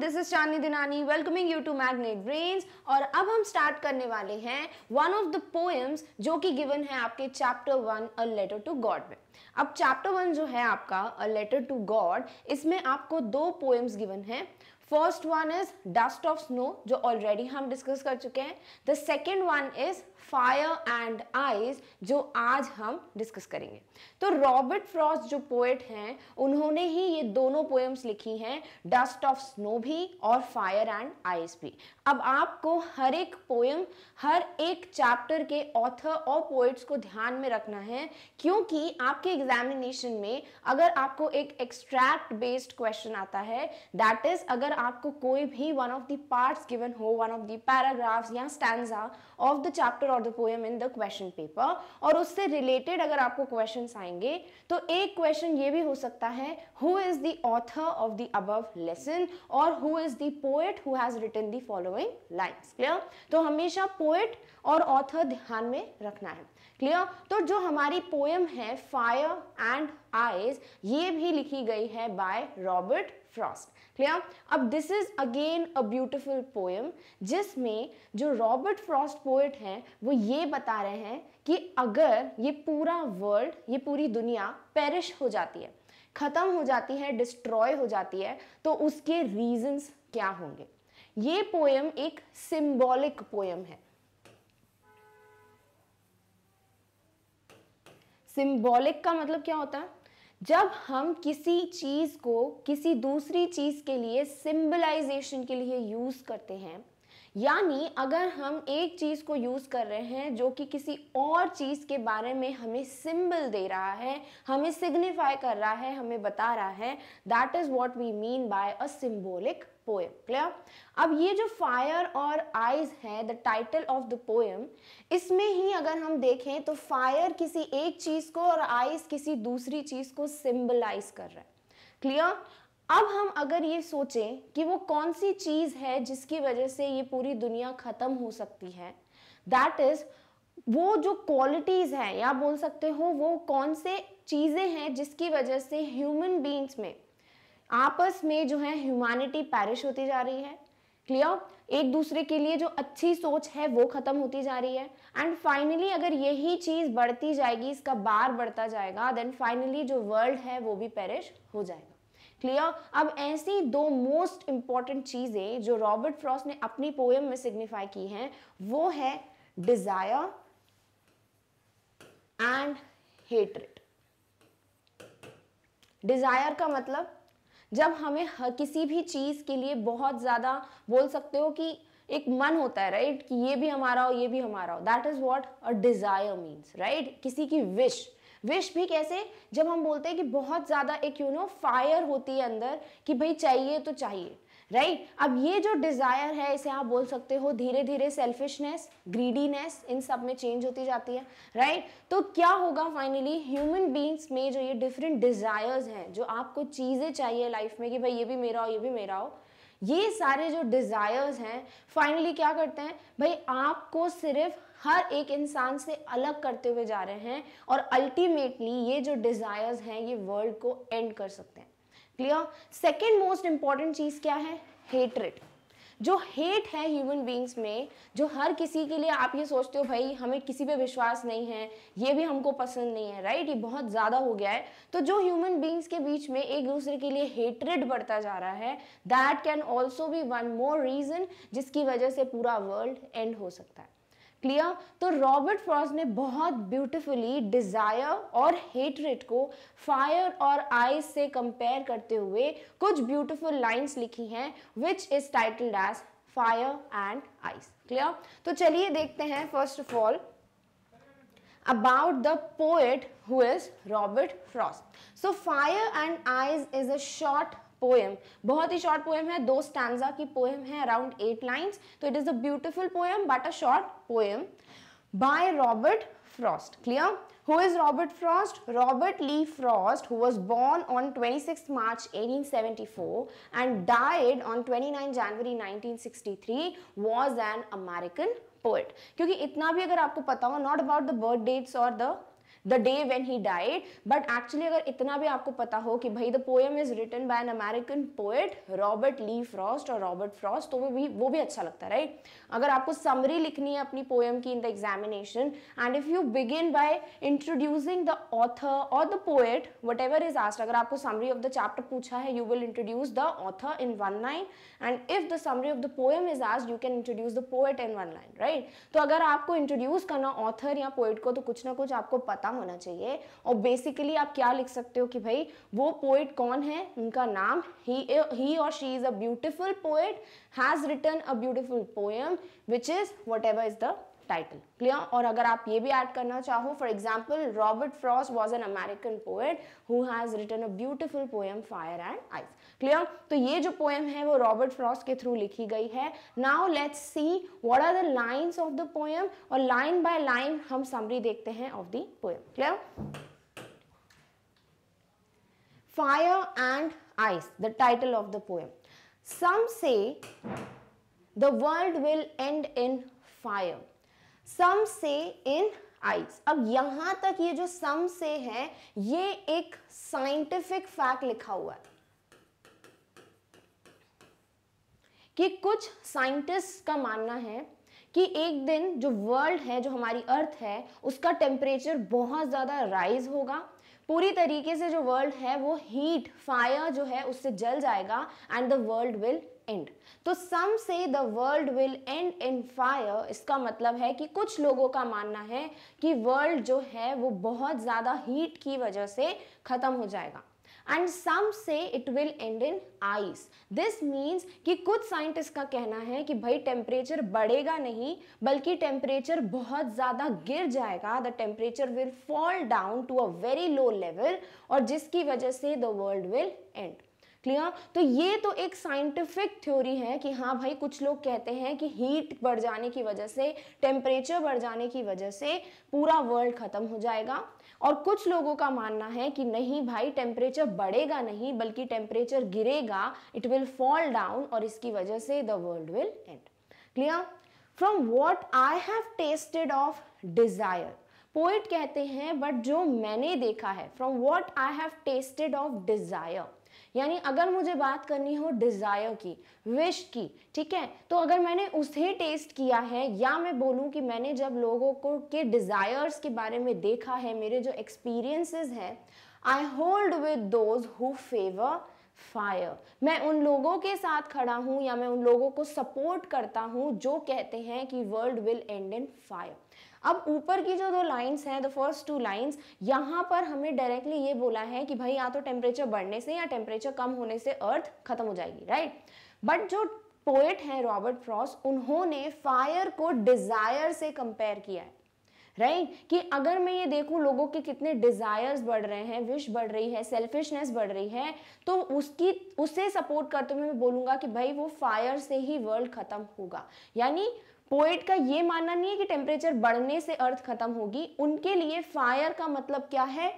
This is Chandni Dinani welcoming you to Magnet Brains और अब हम स्टार्ट करने वाले हैं वन ऑफ द पोएम्स जो कि गिवन है आपके chapter one a letter to God में अब चैप्टर वन जो है आपका अ लेटर टू गॉड इसमें आपको दो पोएम्स गिवन है first one is dust of snow जो ऑलरेडी हम डिस्कस कर चुके हैं the second one is fire and ice जो आज हम डिस्कस करेंगे तो रॉबर्ट फ्रॉस्ट जो पोएट हैं उन्होंने ही ये दोनों पोएम्स लिखी हैं डस्ट ऑफ स्नो भी और फायर एंड आइज भी अब आपको हर एक पोएम हर एक चैप्टर के ऑथर और पोइट्स को ध्यान में रखना है क्योंकि आपके एग्जामिनेशन में अगर आपको एक एक्सट्रैक्ट बेस्ड क्वेश्चन आता है दैट इज अगर आपको कोई भी one of the parts given हो वन ऑफ द पैराग्राफ्स या स्टैंडा ऑफ द चैप्टर और the poem in the question paper और उससे रिलेटेड अगर आपको क्वेश्चन आएंगे तो एक क्वेश्चन ये भी हो सकता है who is the author of the above lesson और who is the poet who has written the following lines clear तो हमेशा पोएट और ऑथर ध्यान में रखना है क्लियर तो जो हमारी पोएम है फायर एंड आईज ये भी लिखी गई है बाय रॉबर्ट फ्रॉस्ट क्लियर अब this is again a beautiful poem जिसमें जो रॉबर्ट फ्रॉस्ट पोएट हैं वो ये बता रहे हैं कि अगर ये पूरा वर्ल्ड ये पूरी दुनिया पेरिश हो जाती है ख़त्म हो जाती है डिस्ट्रॉय हो जाती है तो उसके रीजंस क्या होंगे ये पोएम एक सिंबॉलिक पोएम है सिंबॉलिक का मतलब क्या होता है जब हम किसी चीज़ को किसी दूसरी चीज़ के लिए सिम्बलाइजेशन के लिए यूज़ करते हैं यानी अगर हम एक चीज़ को यूज़ कर रहे हैं जो कि किसी और चीज़ के बारे में हमें सिंबल दे रहा है हमें सिग्निफाई कर रहा है हमें बता रहा है that is what we mean by a symbolic poem clear अब ये जो फायर और आइज है the title of the poem इसमें ही अगर हम देखें तो फायर किसी एक चीज को और आइज किसी दूसरी चीज को सिंबलाइज कर रहा है क्लियर अब हम अगर ये सोचें कि वो कौन सी चीज है जिसकी वजह से ये पूरी दुनिया खत्म हो सकती है दैट इज वो जो क्वालिटीज हैं या बोल सकते हो वो कौन से चीजें हैं जिसकी वजह से ह्यूमन बींग्स में आपस में जो है ह्यूमैनिटी पैरिश होती जा रही है क्लियर एक दूसरे के लिए जो अच्छी सोच है वो खत्म होती जा रही है एंड फाइनली अगर यही चीज बढ़ती जाएगी इसका बार बढ़ता जाएगा देन फाइनली जो वर्ल्ड है वो भी पेरिश हो जाएगा क्लियर अब ऐसी दो मोस्ट इंपॉर्टेंट चीजें जो रॉबर्ट फ्रॉस्ट ने अपनी पोएम में सिग्निफाई की हैं वो है डिजायर एंड हेटरेट डिजायर का मतलब जब हमें हर किसी भी चीज़ के लिए बहुत ज़्यादा बोल सकते हो कि एक मन होता है राइट right? कि ये भी हमारा हो ये भी हमारा हो that is what a desire means right किसी की विश विश भी कैसे जब हम बोलते हैं कि बहुत ज़्यादा एक यू नो फायर होती है अंदर कि भाई चाहिए तो चाहिए राइट right? अब ये जो डिज़ायर है इसे आप बोल सकते हो धीरे धीरे सेल्फिशनेस ग्रीडीनेस इन सब में चेंज होती जाती है राइट right? तो क्या होगा फाइनली ह्यूमन बींग्स में जो ये डिफरेंट डिज़ायर्स हैं जो आपको चीज़ें चाहिए लाइफ में कि भाई ये भी मेरा हो ये भी मेरा हो ये सारे जो डिज़ायर्स हैं फाइनली क्या करते हैं भाई आपको सिर्फ हर एक इंसान से अलग करते हुए जा रहे हैं और अल्टीमेटली ये जो डिज़ायर्स हैं ये वर्ल्ड को एंड कर सकते हैं क्लियर सेकेंड मोस्ट इंपॉर्टेंट चीज़ क्या है हेटरेट जो हेट है ह्यूमन बींग्स में जो हर किसी के लिए आप ये सोचते हो भाई हमें किसी पे विश्वास नहीं है ये भी हमको पसंद नहीं है राइट ये बहुत ज़्यादा हो गया है तो जो ह्यूमन बींग्स के बीच में एक दूसरे के लिए हेटरेड बढ़ता जा रहा है that can also be one more reason जिसकी वजह से पूरा वर्ल्ड एंड हो सकता है क्लियर तो रॉबर्ट फ्रॉस्ट ने बहुत ब्यूटीफुली डिजायर और हेटरेट को फायर और आइस से कंपेयर करते हुए कुछ ब्यूटिफुल लाइंस लिखी हैं which is titled as fire and ice clear तो चलिए देखते हैं first of all about the poet who is Robert Frost. So fire and ice is a short poem बहुत ही शॉर्ट पोएम है दो स्टैंडा की पोएम है अराउंड एट लाइन्स तो it is a beautiful poem but a short poem by Robert Frost clear Who is Robert Frost? Robert Lee Frost, who was born on 26 March 1874 and died on 29 January 1963, was an American poet. क्योंकि इतना भी अगर आपको पता हो not about the birth dates or the the day when he died but actually अगर इतना भी आपको पता हो कि भाई the poem is written by an American poet Robert Lee Frost और रॉबर्ट फ्रॉस्ट तो वो भी वो भी अच्छा लगता है राइट अगर आपको समरी लिखनी है अपनी पोएम की in the examination and if you begin by introducing the author और the poet whatever is asked अगर आपको समरी ऑफ द चैप्टर पूछा है you will introduce the author in one line and if the summary of the poem is asked you can introduce the poet in one line right तो अगर आपको introduce करना author या poet को तो कुछ ना कुछ आपको पता होना चाहिए और बेसिकली आप क्या लिख सकते हो कि भाई वो पोइट कौन है उनका नाम ही और she is a beautiful poet has written a beautiful poem which is whatever is the title clear और अगर आप ये भी ऐड करना चाहो for example Robert Frost was an American poet who has written a beautiful poem fire and ice clear तो ये जो पोएम है वो रॉबर्ट फ्रॉस के थ्रू लिखी गई है now let's see what are the lines of the poem और लाइन बाय लाइन हम समरी देखते हैं of the poem clear fire and ice the title of the poem some say the world will end in fire some say in ice अब यहां तक ये जो some से है ये एक साइंटिफिक फैक्ट लिखा हुआ है कि कुछ साइंटिस्ट का मानना है कि एक दिन जो वर्ल्ड है जो हमारी अर्थ है उसका टेम्परेचर बहुत ज़्यादा राइज होगा पूरी तरीके से जो वर्ल्ड है वो हीट फायर जो है उससे जल जाएगा and the world will end तो some say the world will end in fire इसका मतलब है कि कुछ लोगों का मानना है कि वर्ल्ड जो है वो बहुत ज़्यादा हीट की वजह से ख़त्म हो जाएगा and some say it will end in ice this means कि कुछ साइंटिस्ट का कहना है कि भाई टेम्परेचर बढ़ेगा नहीं बल्कि टेम्परेचर बहुत ज़्यादा गिर जाएगा the temperature will fall down to a very low level और जिसकी वजह से the world will end clear तो ये तो एक साइंटिफिक थ्योरी है कि हाँ भाई कुछ लोग कहते हैं कि हीट बढ़ जाने की वजह से टेम्परेचर बढ़ जाने की वजह से पूरा वर्ल्ड ख़त्म हो जाएगा और कुछ लोगों का मानना है कि नहीं भाई टेम्परेचर बढ़ेगा नहीं बल्कि टेम्परेचर गिरेगा इट विल फॉल डाउन और इसकी वजह से the world will end clear from what I have tasted of desire poet कहते हैं बट जो मैंने देखा है from what I have tasted of desire यानी अगर मुझे बात करनी हो डिज़ायर की विश की ठीक है तो अगर मैंने उसे टेस्ट किया है या मैं बोलूँ कि मैंने जब लोगों को के डिज़ायर्स के बारे में देखा है मेरे जो एक्सपीरियंसेस हैं I hold with those who favour fire मैं उन लोगों के साथ खड़ा हूँ या मैं उन लोगों को सपोर्ट करता हूँ जो कहते हैं कि world will end in fire अब ऊपर की जो दो लाइंस हैं द फर्स्ट टू लाइंस यहाँ पर हमें डायरेक्टली ये बोला है कि भाई या तो टेम्परेचर बढ़ने से या टेम्परेचर कम होने से अर्थ खत्म हो जाएगी राइट बट जो पोएट हैं रॉबर्ट फ्रॉस उन्होंने फायर को डिजायर से कंपेयर किया है राइट right? कि अगर मैं ये देखूं लोगों के कितने डिजायर्स बढ़ रहे हैं विश बढ़ रही है सेल्फिशनेस बढ़ रही है तो उसकी उसे सपोर्ट करते हुए मैं बोलूंगा कि भाई वो फायर से ही वर्ल्ड खत्म होगा यानी पोइट का ये मानना नहीं है कि टेम्परेचर बढ़ने से अर्थ खत्म होगी उनके लिए फायर का मतलब क्या है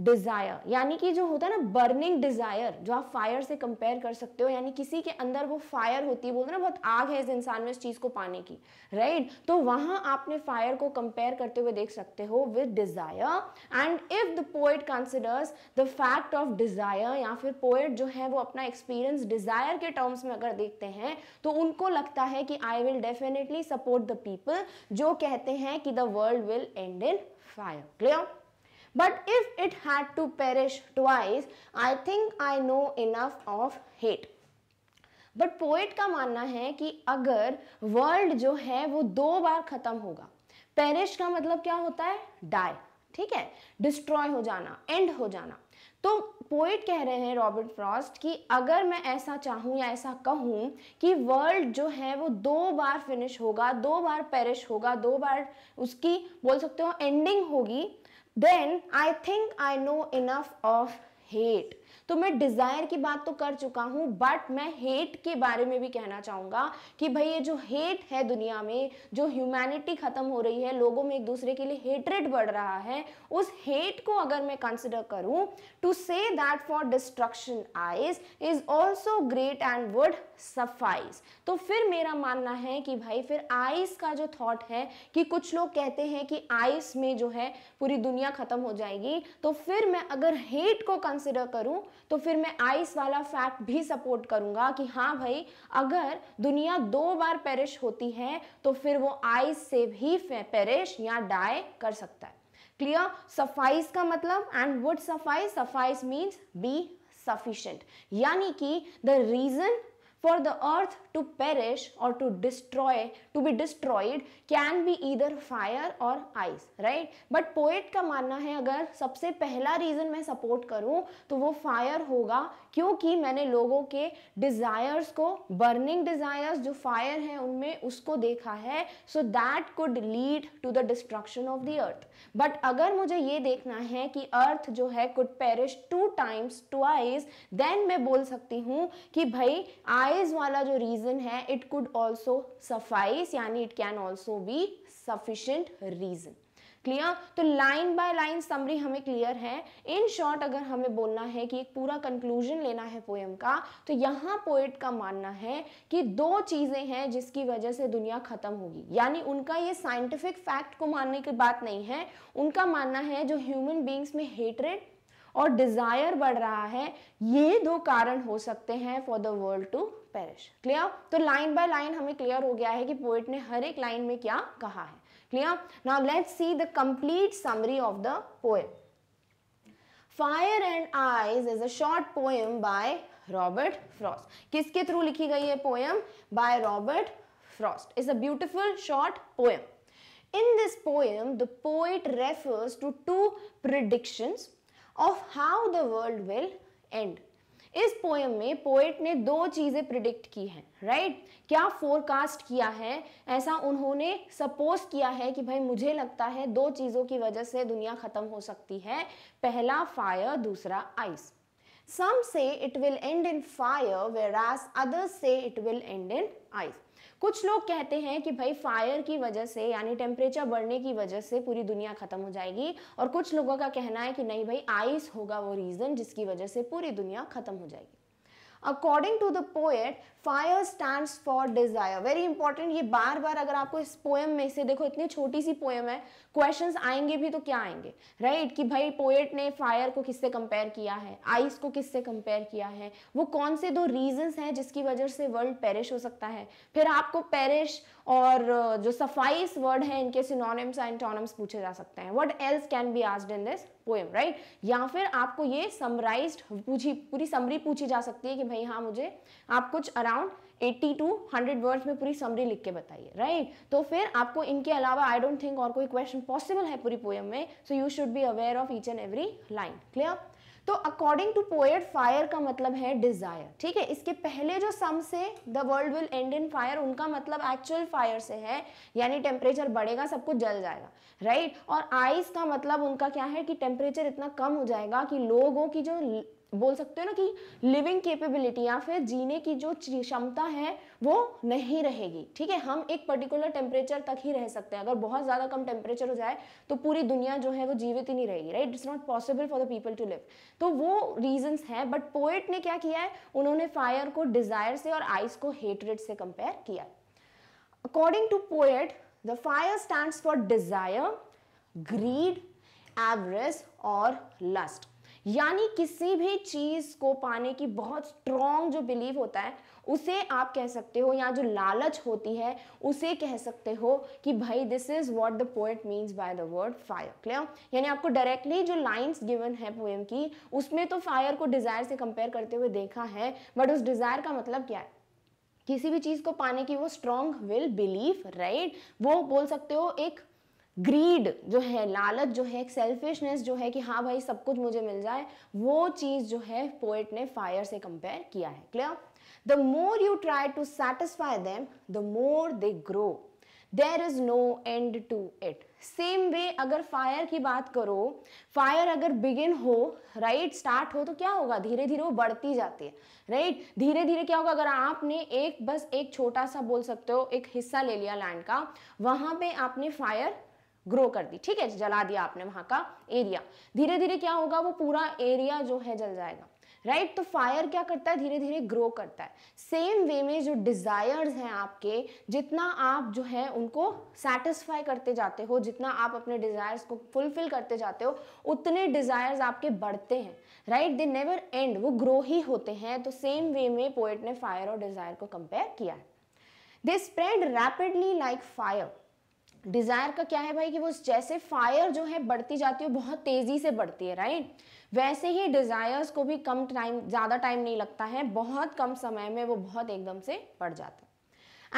डिजायर यानी कि जो होता है ना बर्निंग डिजायर जो आप फायर से कंपेयर कर सकते हो यानी किसी के अंदर वो फायर होती है बोलते ना बहुत आग है इस इंसान में इस चीज को पाने की राइट right? तो वहां आपने फायर को कंपेयर करते हुए देख सकते हो with desire and if the poet considers the fact of desire या फिर पोएट जो है वो अपना एक्सपीरियंस डिजायर के टर्म्स में अगर देखते हैं तो उनको लगता है कि I will definitely support the people जो कहते हैं कि the world will end in fire clear but if it had to perish twice I think I know enough of hate but poet का मानना है कि अगर वर्ल्ड जो है वो दो बार खत्म होगा पेरिश का मतलब क्या होता है डाई ठीक है डिस्ट्रॉय हो जाना एंड हो जाना तो पोइट कह रहे हैं रॉबर्ट फ्रॉस्ट कि अगर मैं ऐसा चाहूँ या ऐसा कहूं कि वर्ल्ड जो है वो दो बार फिनिश होगा दो बार पेरिश होगा दो बार उसकी बोल सकते हो एंडिंग होगी then I think I know enough of hate तो मैं डिज़ायर की बात तो कर चुका हूँ बट मैं हेट के बारे में भी कहना चाहूंगा कि भाई ये जो हेट है दुनिया में जो ह्यूमैनिटी ख़त्म हो रही है लोगों में एक दूसरे के लिए हेटरेट बढ़ रहा है उस हेट को अगर मैं कंसिडर करूँ to say that for destruction ice is also great and would suffice तो फिर मेरा मानना है कि भाई फिर आइस का जो थॉट है कि कुछ लोग कहते हैं कि आइस में जो है पूरी दुनिया खत्म हो जाएगी तो फिर मैं अगर हेट को कंसिडर करूं तो फिर मैं आइस वाला फैक्ट भी सपोर्ट करूंगा कि हाँ भाई अगर दुनिया दो बार पेरिश होती है तो फिर वो आइस से भी पेरिश या डाई कर सकता है क्लियर सफाइस का मतलब and would suffice suffice means be sufficient यानी कि the reason for the earth to perish or to destroy to be destroyed can be either fire or ice right but poet का मानना है अगर सबसे पहला रीज़न मैं सपोर्ट करूं तो वो फायर होगा क्योंकि मैंने लोगों के डिज़ायर्स को बर्निंग डिज़ायर्स जो फायर हैं उनमें उसको देखा है so that could lead to the destruction of the earth but अगर मुझे ये देखना है कि अर्थ जो है could perish two times to ice then मैं बोल सकती हूँ कि भाई आइज वाला जो रीज़न रीज़न है इट कुड ऑल्सो सफाइस यानी it can also be sufficient reason clear तो लाइन बाय लाइन समरी हमें क्लियर है इन शॉर्ट अगर हमें बोलना है कि एक पूरा कंक्लूजन लेना है पोएम का तो यहाँ पोएट का मानना है कि दो चीज़ें हैं जिसकी वजह से दुनिया ख़त्म होगी यानी उनका ये साइंटिफिक फैक्ट को मानने की बात नहीं है उनका मानना है जो ह्यूमन बींग्स में हेटरेड और डिजायर बढ़ रहा है ये दो कारण हो सकते हैं for the world to perish clear तो लाइन बाय लाइन हमें क्लियर हो गया है कि पोइट ने हर एक लाइन में क्या कहा है clear now let's see the complete summary of the poem fire and ice is a short poem by Robert Frost किसके थ्रू लिखी गई है poem by Robert Frost is a beautiful short poem in this poem the poet refers to two predictions of how the world will end इस poem में poet ने दो चीज़ें predict की हैं राइट right? क्या फोरकास्ट किया है ऐसा उन्होंने सपोज किया है कि भाई मुझे लगता है दो चीज़ों की वजह से दुनिया ख़त्म हो सकती है पहला फायर दूसरा ice some say it will end in fire whereas others say it will end in ice कुछ लोग कहते हैं कि भाई फायर की वजह से यानी टेम्परेचर बढ़ने की वजह से पूरी दुनिया खत्म हो जाएगी और कुछ लोगों का कहना है कि नहीं भाई आइस होगा वो रीज़न जिसकी वजह से पूरी दुनिया खत्म हो जाएगी according to the poet fire stand for desire very important ये बार बार अगर आपको इस पोएम में से देखो इतनी छोटी सी पोएम है क्वेश्चन आएंगे भी तो क्या आएंगे राइट right? कि भाई पोएट ने फायर को किससे कंपेयर किया है आइस को किससे कंपेयर किया है वो कौन से दो रीजन हैं जिसकी वजह से वर्ल्ड पेरिश हो सकता है फिर आपको पेरिश और जो सफाइस वर्ड है इनके सिनोनिम्स एंड पूछे जा सकते हैं what else can be asked in this poem right या फिर आपको ये समराइज पूछी पूरी समरी पूछी जा सकती है कि भाई हाँ मुझे आप कुछ अराउंड 80 टू 100 वर्ड्स में पूरी समरी लिख के बताइए राइट right? तो फिर आपको इनके अलावा आई डोंट थिंक और कोई क्वेश्चन पॉसिबल है पूरी पोएम में so you should be aware of each and every line clear तो अकॉर्डिंग टू पोएट फायर का मतलब है डिजायर ठीक है इसके पहले जो some say the world will end in fire उनका मतलब एक्चुअल फायर से है यानी टेम्परेचर बढ़ेगा सब कुछ जल जाएगा राइट right? और आइस का मतलब उनका क्या है कि टेम्परेचर इतना कम हो जाएगा कि लोगों की जो बोल सकते हो ना कि लिविंग कैपेबिलिटी या फिर जीने की जो क्षमता है वो नहीं रहेगी ठीक है हम एक पर्टिकुलर टेम्परेचर तक ही रह सकते हैं अगर बहुत ज़्यादा कम टेम्परेचर हो जाए तो पूरी दुनिया जो है वो जीवित ही नहीं रहेगी right it's not possible for the people to live तो वो रीजन्स हैं बट पोएट ने क्या किया है उन्होंने फायर को डिज़ायर से और आइस को हेटरेट से कंपेयर किया according to poet the fire stand for desire greed avarice और लस्ट यानी किसी भी चीज़ को पाने की बहुत स्ट्रॉन्ग जो बिलीव होता है उसे आप कह सकते हो या जो लालच होती है उसे कह सकते हो कि भाई this is what the poet means by the word fire clear यानी आपको डायरेक्टली जो लाइंस गिवन है पोएम की उसमें तो फायर को डिज़ायर से कंपेयर करते हुए देखा है बट उस डिज़ायर का मतलब क्या है किसी भी चीज़ को पाने की वो स्ट्रॉन्ग विल बिलीव राइट वो बोल सकते हो एक ग्रीड जो है लालच जो है सेल्फिशनेस जो है कि हाँ भाई सब कुछ मुझे मिल जाए वो चीज़ जो है पोएट ने फायर से कंपेयर किया है clear the more you try to satisfy them the more they grow there is no end to it same way अगर फायर की बात करो फायर अगर बिगिन हो राइट right, स्टार्ट हो तो क्या होगा धीरे धीरे वो बढ़ती जाती है राइट right? धीरे धीरे क्या होगा अगर आपने एक बस एक छोटा सा बोल सकते हो एक हिस्सा ले लिया लैंड का वहां पे आपने फायर ग्रो कर दी ठीक है जला दिया आपने वहां का एरिया धीरे धीरे क्या होगा वो पूरा एरिया जो है जल जाएगा राइट right? तो फायर क्या करता है धीरे धीरे ग्रो करता है सेम वे में जो डिज़ायर्स हैं आपके जितना आप जो है उनको सेटिस्फाई करते जाते हो जितना आप अपने डिज़ायर्स को फुलफिल करते जाते हो उतने डिज़ायर्स आपके बढ़ते हैं राइट दे नेवर एंड वो ग्रो ही होते हैं तो सेम वे में पोएट ने फायर और डिज़ायर को कंपेयर किया है they spread rapidly like fire desire का क्या है भाई कि वो जैसे फायर जो है बढ़ती जाती है बहुत तेज़ी से बढ़ती है राइट वैसे ही डिज़ायर्स को भी कम टाइम ज़्यादा टाइम नहीं लगता है बहुत कम समय में वो बहुत एकदम से बढ़ जाता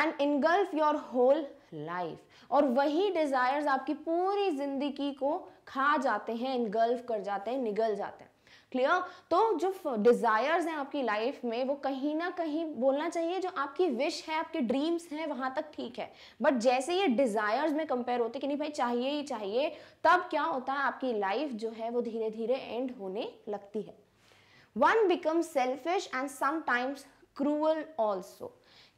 है and engulf your whole life और वही डिज़ायर्स आपकी पूरी ज़िंदगी को खा जाते हैं इनगल्फ कर जाते हैं निगल जाते हैं क्लियर तो जो डिज़ायर्स हैं आपकी लाइफ में वो कहीं ना कहीं बोलना चाहिए जो आपकी विश है आपके ड्रीम्स हैं वहां तक ठीक है बट जैसे ये डिज़ायर्स में कंपेयर होते कि नहीं भाई चाहिए ही चाहिए तब क्या होता है आपकी लाइफ जो है वो धीरे धीरे एंड होने लगती है one become selfish and sometimes cruel also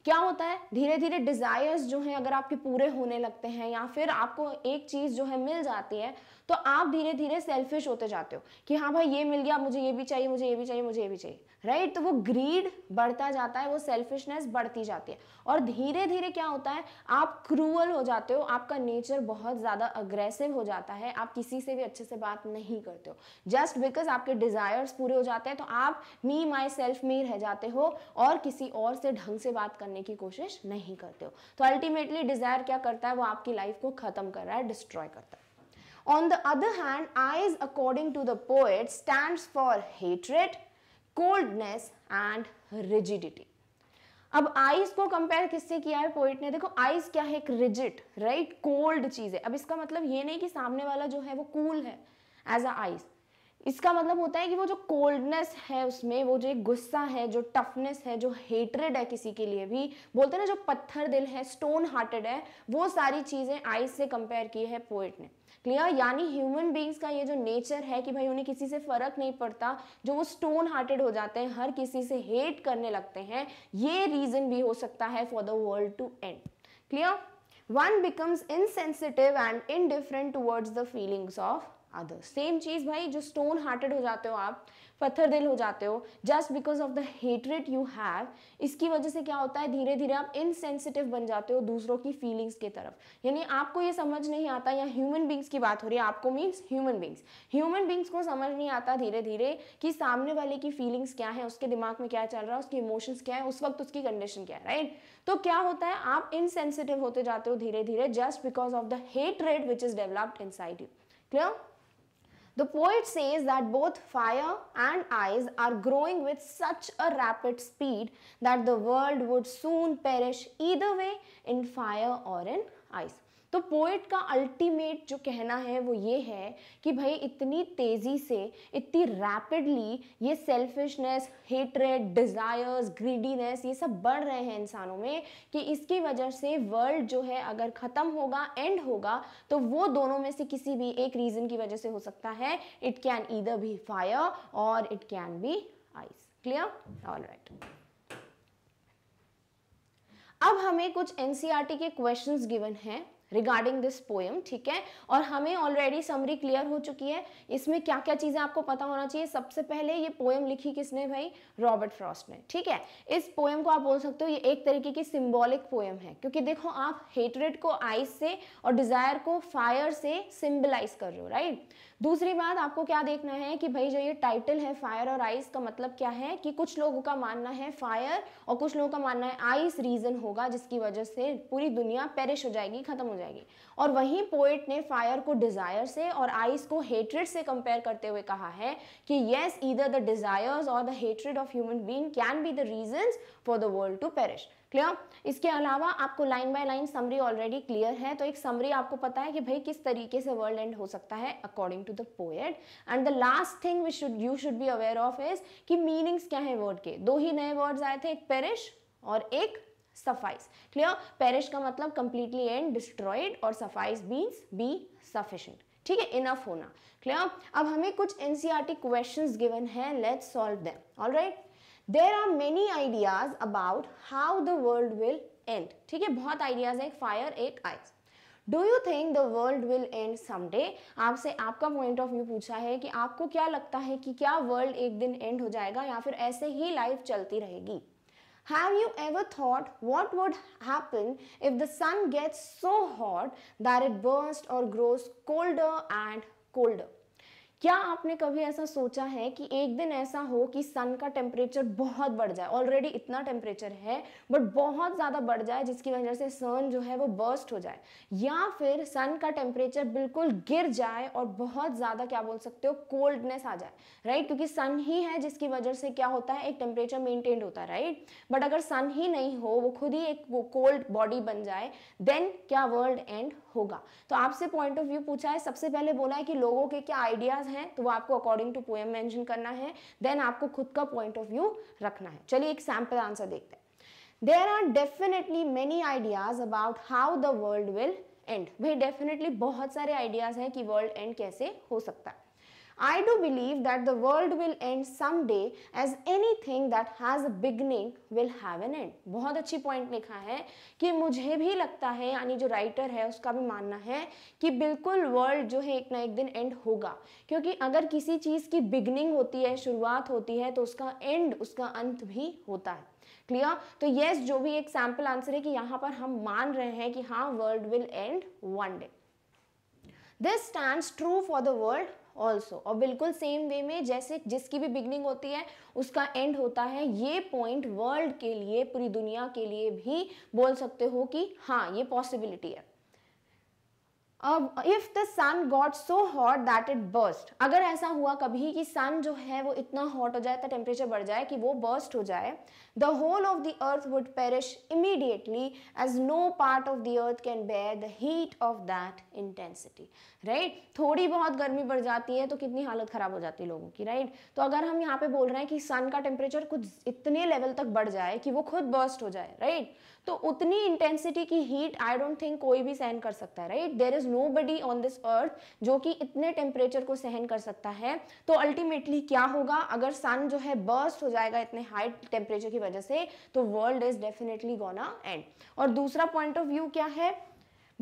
क्या होता है धीरे धीरे डिज़ायर्स जो हैं अगर आपके पूरे होने लगते हैं या फिर आपको एक चीज़ जो है मिल जाती है तो आप धीरे धीरे सेल्फिश होते जाते हो कि हाँ भाई ये मिल गया मुझे ये भी चाहिए मुझे ये भी चाहिए मुझे ये भी चाहिए राइट right? तो वो ग्रीड बढ़ता जाता है वो सेल्फिशनेस बढ़ती जाती है और धीरे धीरे क्या होता है आप क्रूअल हो जाते हो आपका नेचर बहुत ज़्यादा अग्रेसिव हो जाता है आप किसी से भी अच्छे से बात नहीं करते हो जस्ट बिकॉज आपके डिज़ायर्स पूरे हो जाते हैं तो आप मी माई सेल्फ में रह जाते हो और किसी और से ढंग से बात करने की कोशिश नहीं करते हो तो अल्टीमेटली डिज़ायर क्या करता है वो आपकी लाइफ को ख़त्म कर रहा है डिस्ट्रॉय करता है On the other hand, eyes according to the poet, stands for hatred, coldness and rigidity. अब आइस को कंपेयर किससे किया है पोइट ने देखो आइस क्या है एक रिजिड राइट कोल्ड चीज़ है अब इसका मतलब ये नहीं कि सामने वाला जो है वो कूल cool है एज अ आइस इसका मतलब होता है कि वो जो कोल्डनेस है उसमें वो जो गुस्सा है जो टफनेस है जो हेटरेड है किसी के लिए भी बोलते हैं ना जो पत्थर दिल है स्टोन हार्टेड है वो सारी चीज़ें आइस से कंपेयर की है पोइट ने क्लियर यानी ह्यूमन बींग्स का ये जो नेचर है कि भाई उन्हें किसी से फर्क नहीं पड़ता जो वो स्टोन हार्टेड हो जाते हैं हर किसी से हेट करने लगते हैं ये रीजन भी हो सकता है for the world to end clear one becomes insensitive and indifferent towards the feelings of other same चीज भाई जो स्टोन हार्टेड हो जाते हो आप पत्थर दिल हो जाते हो just because of the hatred you have इसकी वजह से क्या होता है धीरे धीरे आप इनसेंसिटिव बन जाते हो दूसरों की फीलिंग्स की तरफ यानी आपको ये समझ नहीं आता या ह्यूमन बींग्स की बात हो रही है आपको means human beings human beings को समझ नहीं आता धीरे धीरे कि सामने वाले की फीलिंग्स क्या है उसके दिमाग में क्या चल रहा है उसके इमोशंस क्या है उस वक्त उसकी कंडीशन क्या है राइट तो क्या होता है आप इनसेंसिटिव होते जाते हो धीरे धीरे just because of the hatred which is developed inside you clear The poet says that both fire and ice are growing with such a rapid speed that the world would soon perish either way in fire or in ice. तो poet का ultimate जो कहना है वो ये है कि भाई इतनी तेज़ी से इतनी रैपिडली ये सेल्फिशनेस हेटरेड डिज़ायर्स ग्रीडीनेस ये सब बढ़ रहे हैं इंसानों में कि इसकी वजह से वर्ल्ड जो है अगर ख़त्म होगा एंड होगा तो वो दोनों में से किसी भी एक रीज़न की वजह से हो सकता है इट कैन ईदर भी फायर और it can be ice clear all right अब हमें कुछ एन e के क्वेश्चंस गिवन हैं रिगार्डिंग दिस पोएम ठीक है और हमें ऑलरेडी समरी क्लियर हो चुकी है इसमें क्या क्या चीज़ें आपको पता होना चाहिए सबसे पहले ये पोएम लिखी किसने भाई रॉबर्ट फ्रॉस्ट ने ठीक है इस पोएम को आप बोल सकते हो ये एक तरीके की सिम्बॉलिक पोएम है क्योंकि देखो आप हेटरेट को आइस से और डिज़ायर को फायर से सिम्बलाइज कर रहे हो राइट दूसरी बात आपको क्या देखना है कि भाई जो ये टाइटल है फायर और आइस का मतलब क्या है कि कुछ लोगों का मानना है फायर और कुछ लोगों का मानना है आइस रीजन होगा जिसकी वजह से पूरी दुनिया पेरिश हो जाएगी खत्म हो जाएगी और वहीं पोइट ने फायर को डिजायर से और आइस को हेट्रेड से कंपेयर करते हुए कहा है कि येस ईदर द डिजायर्स और the hatred of human being can be the reason for the world to perish clear इसके अलावा आपको line by line summary already clear है तो एक समरी आपको पता है कि भाई किस तरीके से वर्ल्ड एंड हो सकता है according to the poet and the last thing we should you should be aware of is कि मीनिंग्स क्या है वर्ड के दो ही नए वर्ड्स आए थे एक पेरिश और एक सफाइस क्लियर पेरिश का मतलब कंप्लीटली एंड डिस्ट्रॉयड और सफाइस बीन्स बी सफिशेंट ठीक है इनफ होना क्लियर अब हमें कुछ एनसीआरटी क्वेश्चंस गिवन है let's solve them alright there are many ideas about how the world will and ठीक है बहुत आइडियाज है फायर एक ice do you think the world will and someday आपसे आपका पॉइंट ऑफ व्यू पूछा है कि आपको क्या लगता है कि क्या वर्ल्ड एक दिन एंड हो जाएगा या फिर ऐसे ही लाइफ चलती रहेगी have you ever thought what would happen if the sun gets so hot that it burst और ग्रोस कोल्डर एंड कोल्डर क्या आपने कभी ऐसा सोचा है कि एक दिन ऐसा हो कि सन का टेम्परेचर बहुत बढ़ जाए ऑलरेडी इतना टेम्परेचर है बट बहुत ज़्यादा बढ़ जाए जिसकी वजह से सन जो है वो बर्स्ट हो जाए या फिर सन का टेम्परेचर बिल्कुल गिर जाए और बहुत ज़्यादा क्या बोल सकते हो कोल्डनेस आ जाए राइट क्योंकि सन ही है जिसकी वजह से क्या होता है एक टेम्परेचर मेंटेन होता है राइट बट अगर सन ही नहीं हो वो खुद ही एक कोल्ड बॉडी बन जाए देन क्या वर्ल्ड एंड होगा तो आपसे पॉइंट ऑफ व्यू पूछा है सबसे पहले बोला है कि लोगों के क्या आइडियाज़ हैं तो वो आपको अकॉर्डिंग टू पोएम मेंशन करना है देन आपको खुद का पॉइंट ऑफ व्यू रखना है चलिए एक सैम्पल आंसर देखते हैं there are definitely many ideas about how the world will end भाई डेफिनेटली बहुत सारे आइडियाज हैं कि वर्ल्ड एंड कैसे हो सकता है I do believe that the world will end someday as anything that has a beginning will have an end. बहुत अच्छी पॉइंट लिखा है कि मुझे भी लगता है यानी जो राइटर है उसका भी मानना है कि बिल्कुल वर्ल्ड जो है एक ना एक दिन एंड होगा क्योंकि अगर किसी चीज़ की बिगनिंग होती है शुरुआत होती है तो उसका एंड उसका अंत भी होता है क्लियर तो यस जो भी एक सैम्पल आंसर है कि यहाँ पर हम मान रहे हैं कि हाँ world will end one day this stand true for the world also और बिल्कुल सेम वे में जैसे जिसकी भी बिगनिंग होती है उसका एंड होता है ये पॉइंट वर्ल्ड के लिए पूरी दुनिया के लिए भी बोल सकते हो कि हाँ ये पॉसिबिलिटी है if the sun got so hot that it burst अगर ऐसा हुआ कभी कि सन जो है वो इतना हॉट हो जाए तो टेम्परेचर बढ़ जाए कि वो बर्स्ट हो जाए the whole of the earth would perish immediately as no part of the earth can bear the heat of that intensity right थोड़ी बहुत गर्मी बढ़ जाती है तो कितनी हालत ख़राब हो जाती है लोगों की राइट right? तो अगर हम यहाँ पे बोल रहे हैं कि सन का टेम्परेचर कुछ इतने लेवल तक बढ़ जाए कि वो खुद बर्स्ट हो जाए राइट right? तो उतनी इंटेंसिटी की हीट आई डोंट थिंक कोई भी सहन कर सकता है right there is nobody on this earth जो कि इतने टेम्परेचर को सहन कर सकता है तो अल्टीमेटली क्या होगा अगर सन जो है बर्स्ट हो जाएगा इतने हाई टेम्परेचर की वजह से तो world is definitely gonna end और दूसरा पॉइंट ऑफ व्यू क्या है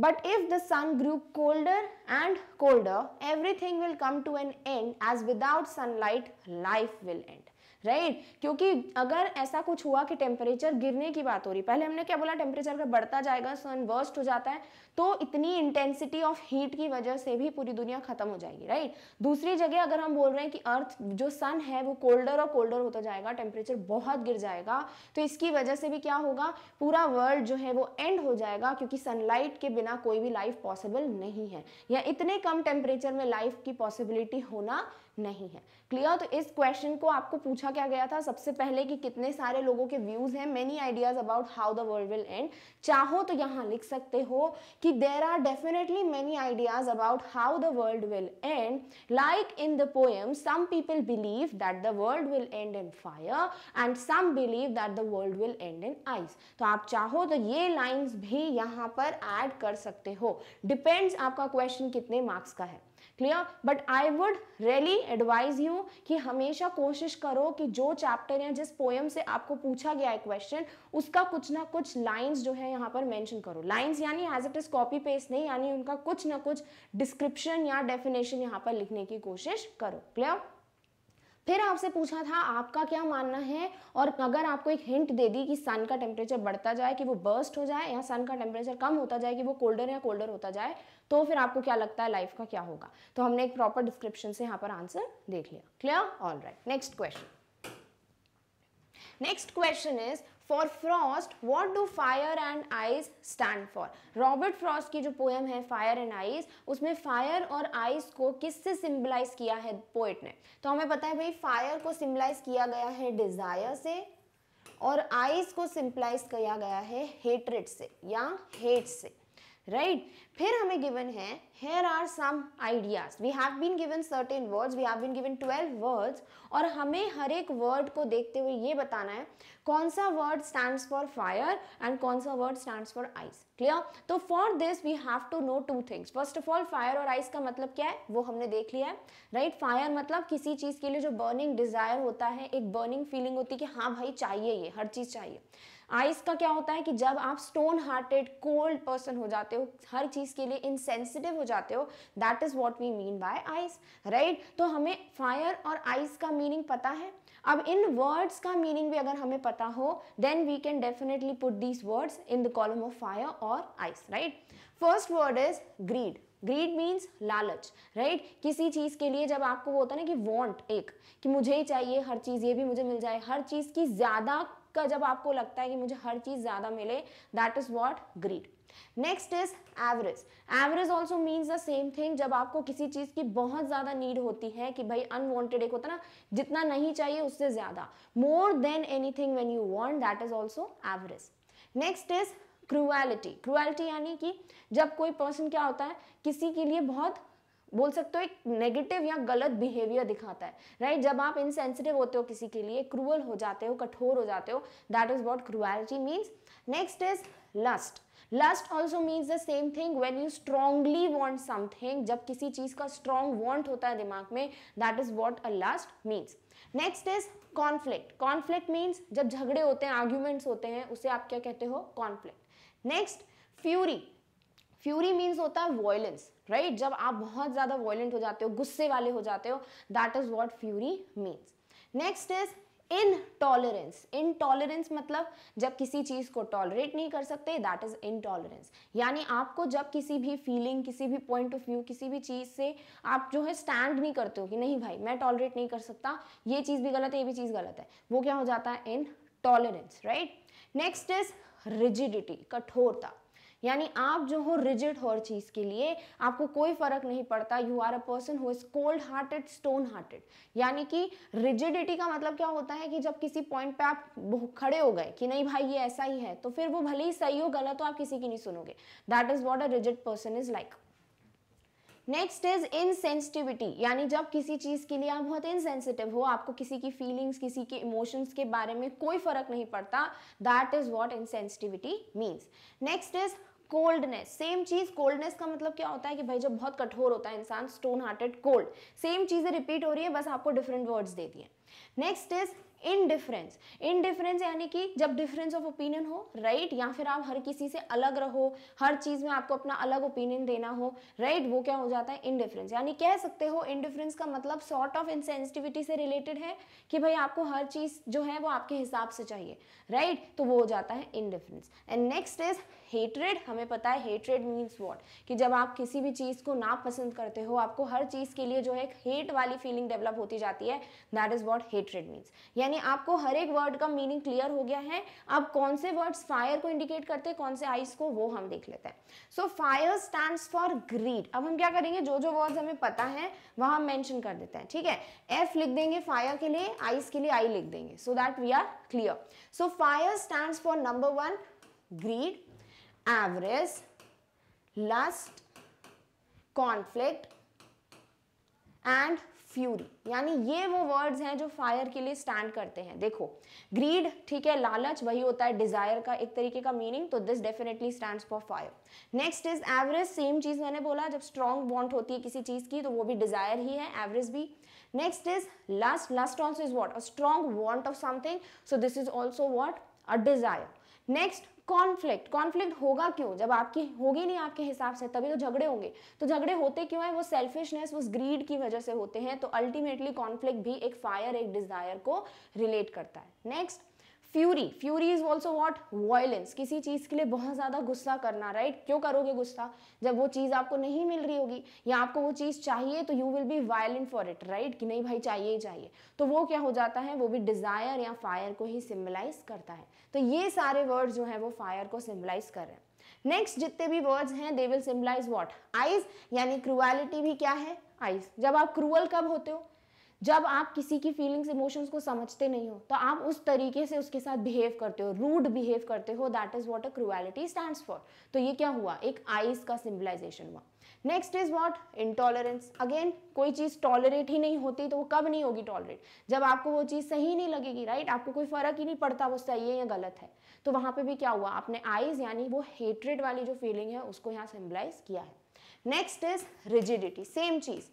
but if the sun grew colder and colder everything will come to an end as without sunlight life will end right right? क्योंकि अगर ऐसा कुछ हुआ कि टेम्परेचर गिरने की बात हो रही पहले हमने क्या बोला टेम्परेचर अगर बढ़ता जाएगा सन वर्स्ट हो जाता है तो इतनी इंटेंसिटी ऑफ हीट की वजह से भी पूरी दुनिया खत्म हो जाएगी राइट right? दूसरी जगह अगर हम बोल रहे हैं कि अर्थ जो सन है वो कोल्डर और कोल्डर होता जाएगा टेम्परेचर बहुत गिर जाएगा तो इसकी वजह से भी क्या होगा पूरा वर्ल्ड जो है वो एंड हो जाएगा क्योंकि सनलाइट के बिना कोई भी लाइफ पॉसिबल नहीं है या इतने कम टेम्परेचर में लाइफ की पॉसिबिलिटी होना नहीं है क्लियर तो इस क्वेश्चन को आपको पूछा क्या गया था सबसे पहले कि कितने सारे लोगों के व्यूज हैं many ideas about how the world will end चाहो तो यहाँ लिख सकते हो कि there are definitely many ideas about how the world will end like in the poem some people believe that the world will end in fire and some believe that the world will end in ice तो आप चाहो तो ये lines भी यहाँ पर add कर सकते हो डिपेंड्स आपका क्वेश्चन कितने मार्क्स का है clear but I would really advise you कि हमेशा कोशिश करो कि जो चैप्टर या जिस पोएम से आपको पूछा गया है क्वेश्चन उसका कुछ ना कुछ लाइन्स जो है यहाँ पर मैंशन करो लाइन्स यानी as it is copy paste नहीं यानी उनका कुछ ना कुछ डिस्क्रिप्शन या डेफिनेशन यहाँ पर लिखने की कोशिश करो क्लियर फिर आपसे पूछा था आपका क्या मानना है और अगर आपको एक हिंट दे दी कि सन का टेम्परेचर बढ़ता जाए कि वो बर्स्ट हो जाए या सन का टेम्परेचर कम होता जाए कि वो कोल्डर या कोल्डर होता जाए तो फिर आपको क्या लगता है लाइफ का क्या होगा तो हमने एक प्रॉपर डिस्क्रिप्शन से यहाँ पर आंसर देख लिया clear all right next question next question is for frost what do fire and ice stand for Robert Frost की जो पोएम है फायर एंड आइस उसमें फायर और आइस को किससे सिम्बलाइज किया है पोएट ने तो हमें पता है भाई फायर को सिम्बलाइज किया गया है डिजायर से और आइस को सिम्बलाइज किया गया है हेटरेट से या हेट से राइट right? फिर हमें गिवन है here are some ideas we have been given certain words we have been given twelve words और हमें हर एक वर्ड को देखते हुए ये बताना है कौन सा word stands for fire and कौन सा word stands for ice clear तो for this we have to know two things first of all fire और आइस का मतलब क्या है वो हमने देख लिया है राइट right? फायर मतलब किसी चीज़ के लिए जो बर्निंग डिजायर होता है एक बर्निंग फीलिंग होती है कि हाँ भाई चाहिए ये हर चीज़ चाहिए आइस का क्या होता है कि जब आप स्टोन हार्टेड कोल्ड पर्सन हो जाते हो हर चीज़ के लिए इनसेंसिटिव हो जाते हो that is what we mean by ice right तो हमें फायर और आइस का मीनिंग पता है अब इन वर्ड्स का मीनिंग भी अगर हमें पता हो then we can definitely put these words in the column of fire और ice right first word is greed greed means लालच राइट किसी चीज़ के लिए जब आपको वो होता है ना कि वॉन्ट एक कि मुझे ही चाहिए हर चीज़ ये भी मुझे मिल जाए हर चीज़ की ज़्यादा का जब आपको लगता है कि मुझे हर चीज़ ज़्यादा मिले that is what greed next is avarice avarice also means the same thing जब आपको किसी चीज़ की बहुत ज़्यादा नीड होती है कि भाई अनवॉन्टेड एक होता ना जितना नहीं चाहिए उससे ज़्यादा more than anything when you want that is also avarice next is cruelty cruelty यानी कि जब कोई पर्सन क्या होता है किसी के लिए बहुत बोल सकते हो एक नेगेटिव या गलत बिहेवियर दिखाता है राइट जब आप इनसेंसिटिव होते हो किसी के लिए क्रूअल हो जाते हो कठोर हो जाते हो that is what cruelty means next is lust lust also means the same thing when you strongly want something जब किसी चीज़ का स्ट्रांग वॉन्ट होता है दिमाग में that is what a lust means next is conflict conflict means जब झगड़े होते हैं आर्ग्यूमेंट्स होते हैं उसे आप क्या कहते हो conflict next fury fury means होता है वॉयलेंस राइट right? जब आप बहुत ज़्यादा वॉयलेंट हो जाते हो गुस्से वाले हो जाते हो that is what fury means next is intolerance intolerance मतलब जब किसी चीज़ को टॉलरेट नहीं कर सकते दैट इज़ इनटॉलरेंस यानी आपको जब किसी भी फीलिंग किसी भी पॉइंट ऑफ व्यू किसी भी चीज़ से आप जो है स्टैंड नहीं करते हो कि नहीं भाई मैं टॉलरेट नहीं कर सकता ये चीज़ भी गलत है ये भी चीज़ गलत है वो क्या हो जाता है intolerance right next is rigidity कठोरता यानी आप जो हो रिजिड हो हर चीज़ के लिए आपको कोई फर्क नहीं पड़ता you are a person who is cold hearted stone hearted यानी कि रिजिडिटी का मतलब क्या होता है कि जब किसी पॉइंट पे आप खड़े हो गए कि नहीं भाई ये ऐसा ही है तो फिर वो भले ही सही हो गलत हो आप किसी की नहीं सुनोगे that is what a rigid person is like next is insensitivity यानी जब किसी चीज़ के लिए आप बहुत इनसेंसिटिव हो आपको किसी की फीलिंग्स किसी के इमोशंस के बारे में कोई फर्क नहीं पड़ता that is what insensitivity means next is coldness same चीज कोल्डनेस का मतलब क्या होता है कि भाई जब बहुत कठोर होता है इंसान स्टोन हार्टेड कोल्ड सेम चीजें रिपीट हो रही है बस आपको डिफरेंट वर्ड्स दे दिए नेक्स्ट इज इनडिफरेंस इनडिफरेंस यानी कि जब डिफरेंस ऑफ ओपिनियन हो राइट right? या फिर आप हर किसी से अलग रहो हर चीज़ में आपको अपना अलग ओपिनियन देना हो राइट right? वो क्या हो जाता है इनडिफरेंस यानी कह सकते हो इनडिफरेंस का मतलब सॉर्ट ऑफ इनसेंसिटिविटी से रिलेटेड है कि भाई आपको हर चीज़ जो है वो आपके हिसाब से चाहिए राइट right? तो वो हो जाता है indifference and next is hatred हमें पता है हेटरेड मीन्स वॉट कि जब आप किसी भी चीज़ को ना पसंद करते हो आपको हर चीज़ के लिए जो है एक हेट वाली फीलिंग डेवलप होती जाती है that is what hatred means यानी आपको हर एक वर्ड का मीनिंग क्लियर हो गया है अब कौन से वर्ड्स फायर को इंडिकेट करते हैं कौन से आइस को वो हम देख लेते हैं so fire stand for greed अब हम क्या करेंगे जो जो वर्ड हमें पता है वह हम मैंशन कर देते हैं ठीक है एफ लिख देंगे फायर के लिए आइस के लिए आई लिख देंगे so that we are clear so fire stand for number one greed avarice, lust, conflict and fury यानी ये वो वर्ड्स हैं जो फायर के लिए स्टैंड करते हैं देखो ग्रीड ठीक है लालच वही होता है डिजायर का एक तरीके का मीनिंग तो this definitely stand for fire next is avarice same चीज मैंने बोला जब स्ट्रॉन्ग बॉन्ड होती है किसी चीज की तो वो भी डिजायर ही है एवरेज भी next is lust lust also is what a strong want of something so this is also what a desire next conflict conflict होगा क्यों जब आपकी होगी नहीं आपके हिसाब से तभी तो झगड़े होंगे तो झगड़े होते क्यों है वो सेल्फिशनेस उस ग्रीड की वजह से होते हैं तो अल्टीमेटली कॉन्फ्लिक्ट भी एक फायर एक डिजायर को रिलेट करता है next fury fury is also what violence किसी चीज़ के लिए बहुत ज़्यादा गुस्सा करना राइट right? क्यों करोगे गुस्सा जब वो चीज़ आपको नहीं मिल रही होगी या आपको वो चीज़ चाहिए तो you will be violent for it right कि नहीं भाई चाहिए ही चाहिए तो वो क्या हो जाता है वो भी डिज़ायर या फायर को ही सिम्बलाइज करता है तो ये सारे वर्ड जो है वो फायर को सिम्बलाइज कर रहे हैं नेक्स्ट जितने भी वर्ड्स हैं they will symbolize what ice यानी क्रुअलिटी भी क्या है आइज जब आप क्रूअल कब होते हो जब आप किसी की फीलिंग्स इमोशंस को समझते नहीं हो तो आप उस तरीके से उसके साथ बिहेव करते हो रूड बिहेव करते हो that is what a cruelty stand for तो ये क्या हुआ एक आइस का सिम्बलाइजेशन हुआ next is what intolerance again कोई चीज़ टॉलरेट ही नहीं होती तो वो कब नहीं होगी टॉलरेट जब आपको वो चीज़ सही नहीं लगेगी राइट आपको कोई फ़र्क ही नहीं पड़ता वो सही है या गलत है तो वहां पे भी क्या हुआ आपने आइज यानी वो हेट्रेड वाली जो फीलिंग है उसको यहाँ सिम्बलाइज किया है नेक्स्ट इज रिजिडिटी सेम चीज़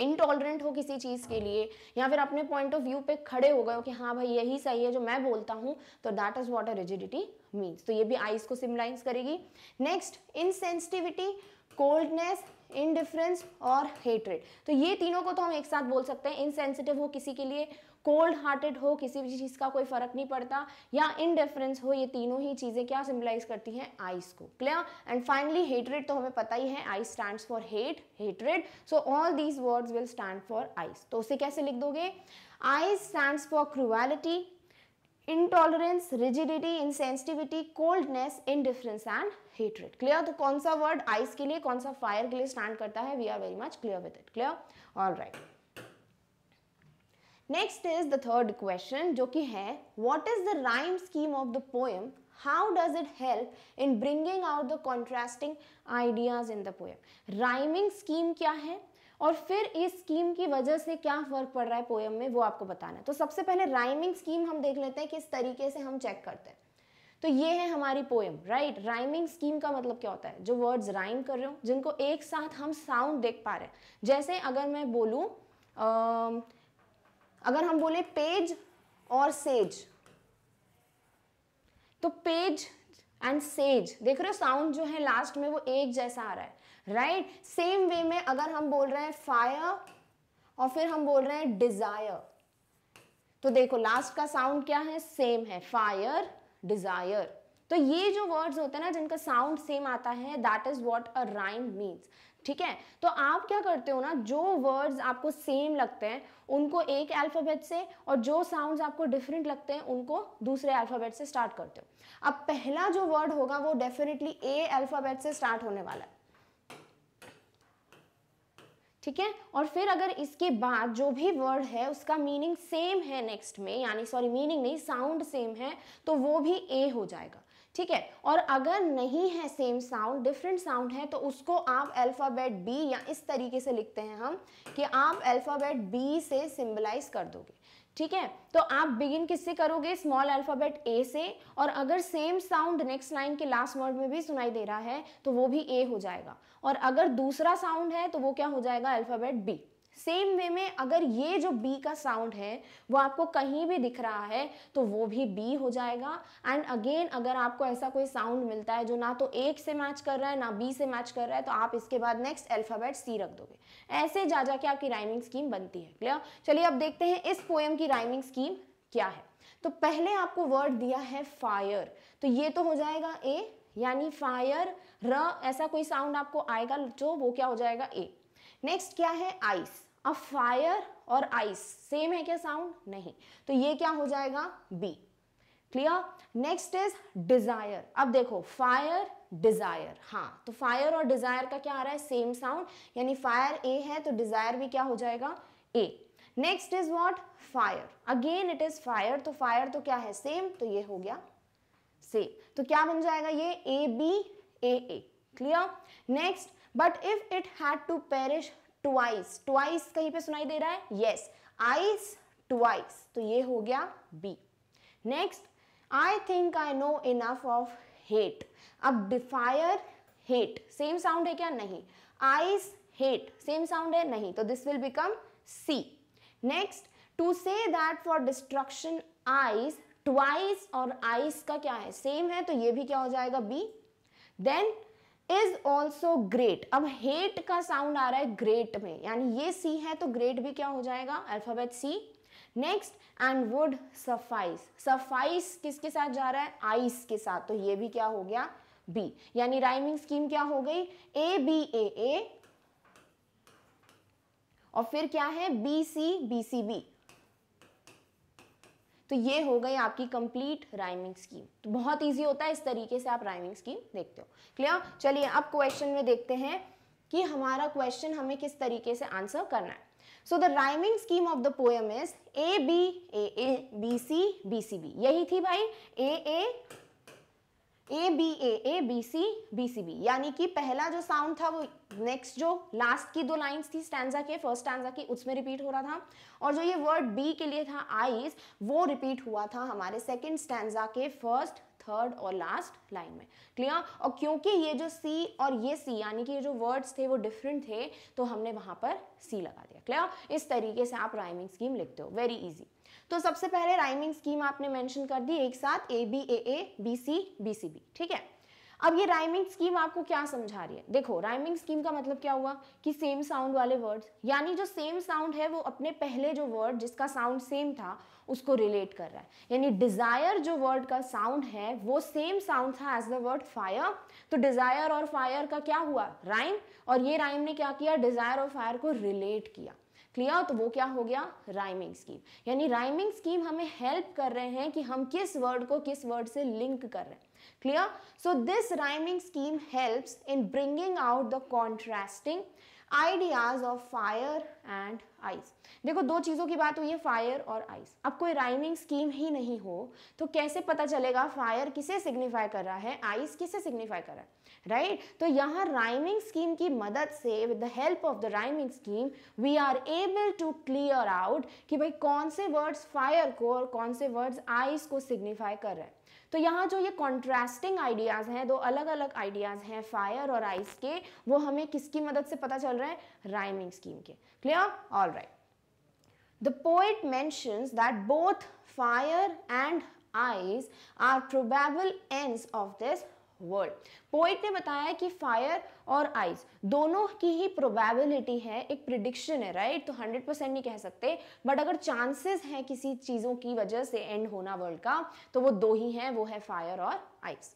इनटॉलरेंट हो किसी चीज़ के लिए या फिर अपने पॉइंट ऑफ व्यू पे खड़े हो गए हो कि हाँ भाई यही सही है जो मैं बोलता हूँ तो that is what a rigidity means तो ये भी आइस को सिमलाइज करेगी नेक्स्ट इनसेंसिटिविटी कोल्डनेस इनडिफरेंस और हेटरेड तो ये तीनों को तो हम एक साथ बोल सकते हैं इनसेंसिटिव हो किसी के लिए कोल्ड हार्टेड हो किसी भी चीज़ का कोई फ़र्क नहीं पड़ता या इनडिफरेंस हो ये तीनों ही चीज़ें क्या सिंबलाइज करती हैं आइस को क्लियर एंड फाइनली हेटरेड तो हमें पता ही है ice stand for hate hatred so all these words will stand for ice तो उसे कैसे लिख दोगे ice stand for cruelty intolerance rigidity insensitivity coldness indifference and hatred clear तो कौन सा वर्ड आइस के लिए कौन सा फायर के लिए स्टैंड करता है we are very much clear with it clear all right next is the third question जो कि है what is the rhyme scheme of the poem how does it help in bringing out the contrasting ideas in the poem rhyming scheme क्या है और फिर इस scheme की वजह से क्या फर्क पड़ रहा है पोएम में वो आपको बताना है तो सबसे पहले राइमिंग स्कीम हम देख लेते हैं किस तरीके से हम चेक करते हैं तो ये है हमारी पोएम राइट राइमिंग स्कीम का मतलब क्या होता है जो वर्ड्स राइम कर रहे हो जिनको एक साथ हम साउंड देख पा रहे हैं जैसे अगर मैं बोलूँ अगर हम बोले पेज और सेज तो पेज एंड सेज देख रहे हो साउंड जो है लास्ट में वो एक जैसा आ रहा है राइट सेम वे में अगर हम बोल रहे हैं फायर और फिर हम बोल रहे हैं डिजायर तो देखो लास्ट का साउंड क्या है सेम है फायर डिजायर तो ये जो वर्ड्स होते हैं ना जिनका साउंड सेम आता है that is what a rhyme means ठीक है तो आप क्या करते हो ना जो वर्ड्स आपको सेम लगते हैं उनको एक अल्फ़ाबेट से और जो साउंड्स आपको डिफरेंट लगते हैं उनको दूसरे अल्फ़ाबेट से स्टार्ट करते हो अब पहला जो वर्ड होगा वो डेफिनेटली ए अल्फ़ाबेट से स्टार्ट होने वाला है ठीक है और फिर अगर इसके बाद जो भी वर्ड है उसका मीनिंग सेम है नेक्स्ट में यानी सॉरी मीनिंग नहीं साउंड सेम है तो वो भी ए हो जाएगा ठीक है और अगर नहीं है सेम साउंड डिफरेंट साउंड है तो उसको आप अल्फ़ाबेट बी या इस तरीके से लिखते हैं हम कि आप अल्फ़ाबेट बी से सिम्बलाइज कर दोगे ठीक है तो आप बिगिन किससे करोगे स्मॉल अल्फ़ाबेट ए से और अगर सेम साउंड नेक्स्ट लाइन के लास्ट वर्ड में भी सुनाई दे रहा है तो वो भी ए हो जाएगा और अगर दूसरा साउंड है तो वो क्या हो जाएगा अल्फ़ाबेट बी सेम वे में अगर ये जो बी का साउंड है वो आपको कहीं भी दिख रहा है तो वो भी बी हो जाएगा एंड अगेन अगर आपको ऐसा कोई साउंड मिलता है जो ना तो एक से मैच कर रहा है ना बी से मैच कर रहा है तो आप इसके बाद नेक्स्ट अल्फ़ाबेट सी रख दोगे ऐसे जा जाके आपकी राइमिंग स्कीम बनती है क्लियर चलिए अब देखते हैं इस पोएम की राइमिंग स्कीम क्या है तो पहले आपको वर्ड दिया है फायर तो ये तो हो जाएगा ए यानी फायर र ऐसा कोई साउंड आपको आएगा जो वो क्या हो जाएगा ए नेक्स्ट क्या है आइस अ फायर और आइस सेम है क्या साउंड नहीं तो ये क्या हो जाएगा B clear next is desire अब देखो फायर डिजायर हाँ तो फायर और डिजायर का क्या आ रहा है सेम साउंड यानी फायर ए है तो डिजायर भी क्या हो जाएगा A next is what fire again it is fire तो फायर तो क्या है सेम तो ये हो गया सेम तो क्या बन जाएगा ये A B A A clear next but if it had to perish twice twice कहीं पे सुनाई दे रहा है यस आइस ट्वाइस तो ये हो गया B next I think I know enough of hate अब डिफायर हेट सेम साउंड है क्या नहीं आइस हेट सेम साउंड है नहीं तो this will become C next to say that for destruction ice twice और आइस का क्या है सेम है तो ये भी क्या हो जाएगा B then is also great अब हेट का साउंड आ रहा है ग्रेट में यानी ये सी है तो ग्रेट भी क्या हो जाएगा alphabet C next and would suffice suffice किसके साथ जा रहा है आइस के साथ तो ये भी क्या हो गया बी यानी राइमिंग स्कीम क्या हो गई ए बी ए ए और फिर क्या है B C B C B तो ये हो गई आपकी कंप्लीट राइमिंग स्कीम तो बहुत ईजी होता है इस तरीके से आप राइमिंग स्कीम देखते हो क्लियर चलिए अब क्वेश्चन में देखते हैं कि हमारा क्वेश्चन हमें किस तरीके से आंसर करना है so the rhyming scheme of the poem is A B A A B C B C B यही थी भाई A A A B A A B C B C B यानी कि पहला जो साउंड था वो नेक्स्ट जो लास्ट की दो लाइंस थी स्टैंडा के फर्स्ट स्टैंडा की उसमें रिपीट हो रहा था और जो ये वर्ड बी के लिए था आईज वो रिपीट हुआ था हमारे सेकेंड स्टैंडा के फर्स्ट थर्ड और लास्ट लाइन में क्लियर और क्योंकि ये जो सी और ये सी यानी कि ये जो वर्ड्स थे वो डिफरेंट थे तो हमने वहाँ पर सी लगा दिया क्लियर इस तरीके से आप राइमिंग स्कीम लिखते हो वेरी इजी तो सबसे पहले राइमिंग स्कीम आपने मेंशन कर दी एक साथ A B A A B C B C B ठीक है अब ये राइमिंग स्कीम आपको क्या समझा रही है देखो राइमिंग स्कीम का मतलब क्या हुआ कि सेम साउंड वाले वर्ड्स यानी जो सेम साउंड है वो अपने पहले जो वर्ड जिसका साउंड सेम था उसको रिलेट कर रहा है यानी डिज़ायर जो वर्ड का साउंड है वो सेम साउंड था एज द वर्ड फायर तो डिज़ायर और फायर का क्या हुआ राइम और ये राइम ने क्या किया डिज़ायर और फायर को रिलेट किया क्लियर तो वो क्या हो गया राइमिंग स्कीम यानी राइमिंग स्कीम हमें हेल्प कर रहे हैं कि हम किस वर्ड को किस वर्ड से लिंक कर रहे हैं clear so this rhyming scheme helps in bringing out the contrasting ideas of fire and ice देखो दो चीज़ों की बात हुई है फायर और आइस अब कोई राइमिंग स्कीम ही नहीं हो तो कैसे पता चलेगा फायर किसे सिग्निफाई कर रहा है आइस किसे सिग्निफाई कर रहा है राइट right? तो यहाँ राइमिंग स्कीम की मदद से with the help of the rhyming scheme we are able to clear out कि भाई कौन से वर्ड्स फायर को और कौन से वर्ड्स आइस को सिग्निफाई कर रहे हैं तो यहाँ जो ये कॉन्ट्रास्टिंग आइडियाज़ हैं दो अलग अलग आइडियाज़ हैं फायर और आइस के वो हमें किसकी मदद से पता चल रहा है राइमिंग स्कीम के clear all right the poet mentions that both fire and ice are probable end of this world poet ने बताया कि फायर और आइस दोनों की ही प्रोबेबिलिटी है एक प्रिडिक्शन है राइट तो 100 परसेंट नहीं कह सकते बट अगर चांसेस हैं किसी चीज़ों की वजह से एंड होना वर्ल्ड का तो वो दो ही हैं वो है फायर और ice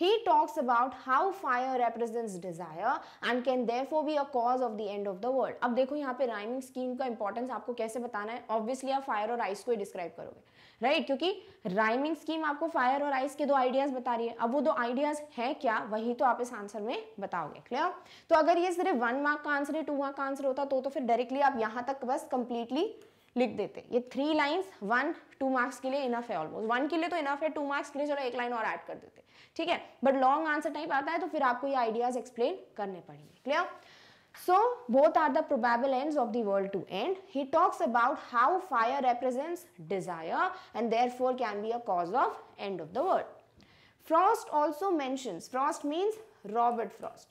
He talks about how fire represents desire and can therefore be a cause of the end of the world. अब देखो यहाँ पे राइमिंग स्कीम का इंपॉर्टेंस आपको कैसे बताना है ऑब्वियसली आप फायर और आइस को ही डिस्क्राइब करोगे राइट क्योंकि राइमिंग स्कीम आपको फायर और आइस के दो आइडियाज बता रही है अब वो दो आइडियाज हैं क्या वही तो आप इस आंसर में बताओगे क्लियर तो अगर ये सिर्फ वन मार्क का आंसर है टू मार्क का आंसर होता तो तो फिर डायरेक्टली आप यहाँ तक बस कंप्लीटली लिख देते ये three lines one two marks के लिए इनफ है ऑलमोस्ट वन के लिए तो इनफ है टू मार्क्स के लिए चलो एक लाइन और ऐड कर देते ठीक है बट लॉन्ग आंसर टाइप आता है तो फिर आपको ये आइडियाज एक्सप्लेन करने पड़ेंगे clear So both are the probable ends of the world to end. He talks about how fire represents desire and therefore can be a cause of end of the world. Frost also mentions, Frost means Robert Frost.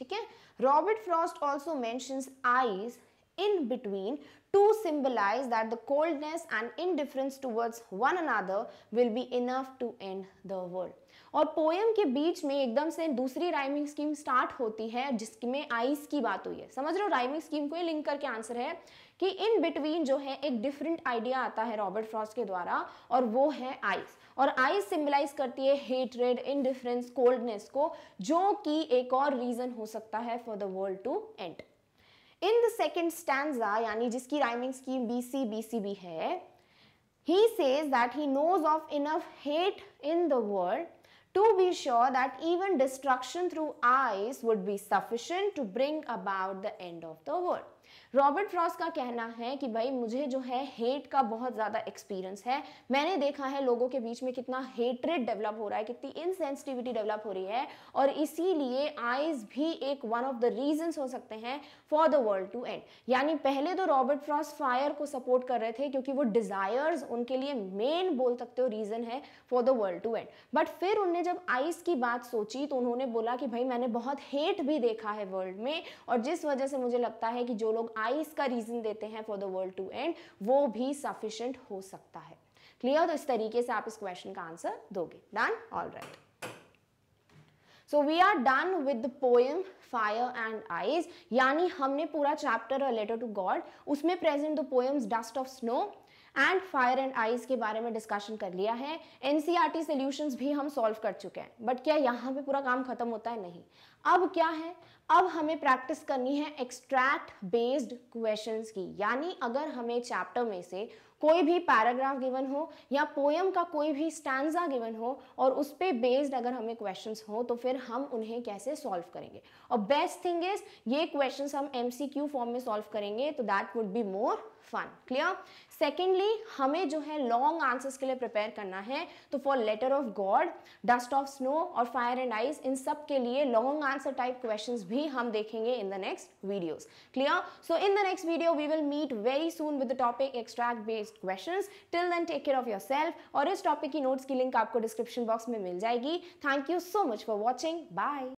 Okay? Robert Frost also mentions eyes in between to symbolize that the coldness and indifference towards one another will be enough to end the world. और poem के बीच में एकदम से दूसरी rhyming scheme start होती है जिसमें आइस की बात हुई है समझ रहे हो राइमिंग स्कीम को लिंक करके आंसर है कि इन बिटवीन जो है एक डिफरेंट आइडिया आता है रॉबर्ट फ्रॉस के द्वारा और वो है आइस और आइस सिम्बलाइज करती है हेटरेड इनडिफरेंस कोल्डनेस को जो कि एक और रीजन हो सकता है for the world to end in the second stanza यानी जिसकी rhyming scheme B C B C B है he says that he knows of enough hate in the world to be sure that even destruction through eyes would be sufficient to bring about the end of the world. Robert Frost का कहना है कि भाई मुझे जो है hate का बहुत ज़्यादा एक्सपीरियंस है मैंने देखा है लोगों के बीच में कितना हेटरेड डेवलप हो रहा है कितनी इनसेंसिटिविटी डेवलप हो रही है और इसीलिए आइज भी एक वन ऑफ द रीजंस हो सकते हैं for the world to end यानी पहले तो रॉबर्ट फ्रॉस फायर को सपोर्ट कर रहे थे क्योंकि वो डिज़ायर्स उनके लिए मेन बोल सकते हो रीज़न है for the world to end but फिर उनने जब आइज की बात सोची तो उन्होंने बोला कि भाई मैंने बहुत हेट भी देखा है वर्ल्ड में और जिस वजह से मुझे लगता है कि जो लोग आइज का रीज़न देते हैं for the world to end वो भी सफिशियंट हो सकता है क्लियर तो इस तरीके से आप इस क्वेश्चन का आंसर दोगे done all right so we are done with poem fire and ice यानी हमने पूरा चैप्टर लेटर टू गॉड उसमें present the poems dust of snow and fire and ice के बारे में डिस्कशन कर लिया है एनसीईआरटी सॉल्यूशंस e भी हम सॉल्व कर चुके हैं बट क्या यहाँ पे पूरा काम खत्म होता है नहीं अब क्या है अब हमें प्रैक्टिस करनी है एक्सट्रैक्ट बेस्ड क्वेश्चंस की यानी अगर हमें चैप्टर में से कोई भी पैराग्राफ गिवन हो या पोयम का कोई भी स्टैंडा गिवन हो और उस पर बेस्ड अगर हमें क्वेश्चंस हो तो फिर हम उन्हें कैसे सॉल्व करेंगे और बेस्ट थिंग इज ये क्वेश्चंस हम एमसीक्यू फॉर्म में सॉल्व करेंगे तो that would be more fun clear secondly हमें जो है लॉन्ग आंसर्स के लिए प्रिपेयर करना है तो for letter of God dust of snow और फायर एंड आइस इन सब के लिए लॉन्ग आंसर टाइप क्वेश्चंस भी हम देखेंगे in the next videos clear so in the next video we will meet very soon with the topic extract based question till then take care of self और इस topic की notes की link आपको description box में मिल जाएगी thank you so much for watching bye